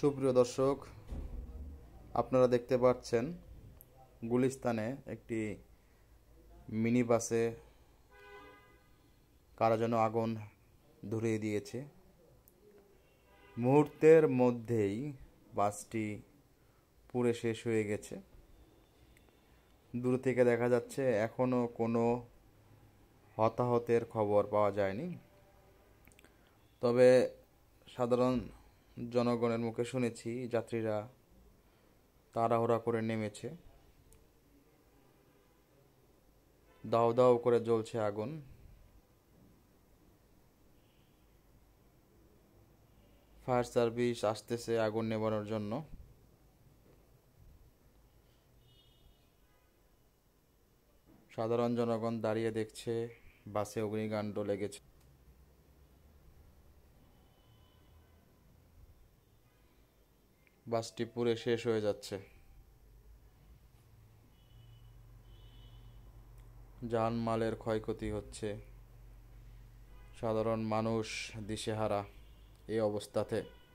সুপ্রিয় দর্শক আপনারা দেখতে পাচ্ছেন গুলিস্তানে একটি মিনি বাসে কারা যেন আগুন ধরিয়ে দিয়েছে মুহূর্তের মধ্যেই বাসটি পুরে শেষ হয়ে গেছে দূর থেকে দেখা যাচ্ছে এখনও কোনো হতাহতের খবর পাওয়া যায়নি তবে সাধারণ জনগণের মুখে শুনেছি যাত্রীরা তাড়াহুড়া করে নেমেছে দাও দাও করে জ্বলছে আগুন ফায়ার সার্ভিস আসতেছে আগুন নেবানোর জন্য সাধারণ জনগণ দাঁড়িয়ে দেখছে বাসে অগ্নিকাণ্ড লেগেছে বাসটি পুরে শেষ হয়ে যাচ্ছে মালের ক্ষয়ক্ষতি হচ্ছে সাধারণ মানুষ দিশেহারা এই অবস্থাতে